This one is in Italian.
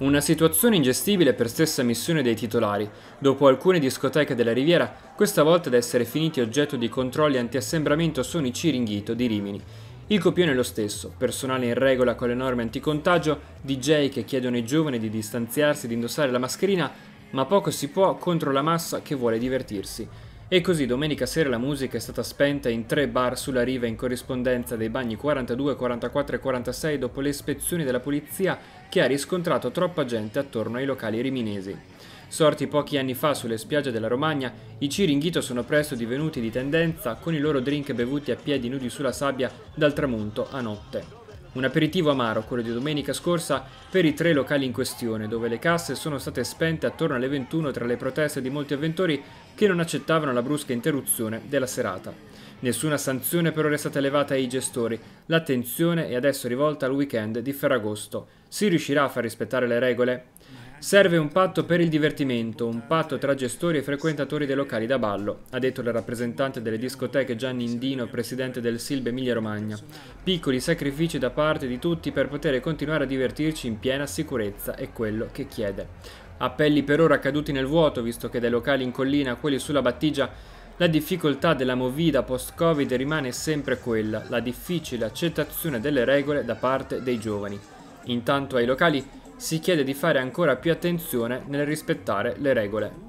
Una situazione ingestibile per stessa missione dei titolari, dopo alcune discoteche della Riviera, questa volta ad essere finiti oggetto di controlli antiassembramento sono i Ciringhito di Rimini. Il copione è lo stesso, personale in regola con le norme anticontagio, DJ che chiedono ai giovani di distanziarsi e di indossare la mascherina, ma poco si può contro la massa che vuole divertirsi. E così domenica sera la musica è stata spenta in tre bar sulla riva in corrispondenza dei bagni 42, 44 e 46 dopo le ispezioni della polizia che ha riscontrato troppa gente attorno ai locali riminesi. Sorti pochi anni fa sulle spiagge della Romagna, i Ciringhito sono presto divenuti di tendenza con i loro drink bevuti a piedi nudi sulla sabbia dal tramonto a notte. Un aperitivo amaro, quello di domenica scorsa, per i tre locali in questione, dove le casse sono state spente attorno alle 21 tra le proteste di molti avventori che non accettavano la brusca interruzione della serata. Nessuna sanzione però è stata elevata ai gestori, l'attenzione è adesso rivolta al weekend di Ferragosto. Si riuscirà a far rispettare le regole? Serve un patto per il divertimento, un patto tra gestori e frequentatori dei locali da ballo, ha detto il rappresentante delle discoteche Gianni Indino, presidente del Silbe Emilia Romagna. Piccoli sacrifici da parte di tutti per poter continuare a divertirci in piena sicurezza è quello che chiede. Appelli per ora caduti nel vuoto, visto che dai locali in collina a quelli sulla battigia la difficoltà della movida post-Covid rimane sempre quella, la difficile accettazione delle regole da parte dei giovani. Intanto ai locali si chiede di fare ancora più attenzione nel rispettare le regole.